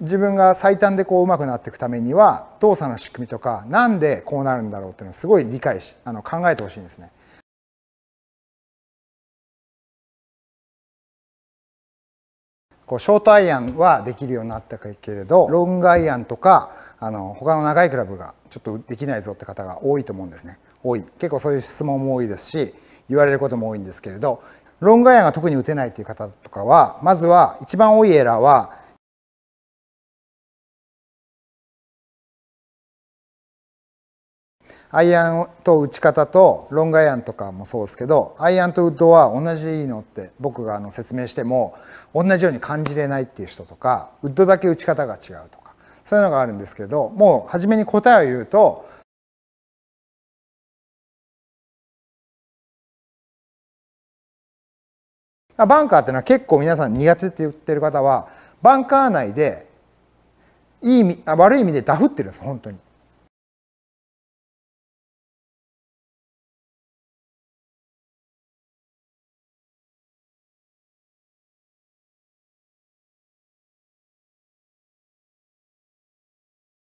自分が最短でこううまくなっていくためには動作の仕組みとかなんでこうなるんだろうっていうのをすごい理解しあの考えてほしいんですね。こうショートアイアンはできるようになったけれどロングアイアンとかあの他の長いクラブがちょっとできないぞって方が多いと思うんですね多い結構そういう質問も多いですし言われることも多いんですけれどロングアイアンが特に打てないという方とかはまずは一番多いエラーはアイアンと打ち方とロングアイアンとかもそうですけどアイアンとウッドは同じのって僕があの説明しても同じように感じれないっていう人とかウッドだけ打ち方が違うとかそういうのがあるんですけどもう初めに答えを言うとバンカーっていうのは結構皆さん苦手って言ってる方はバンカー内でいい悪い意味でダフってるんです本当に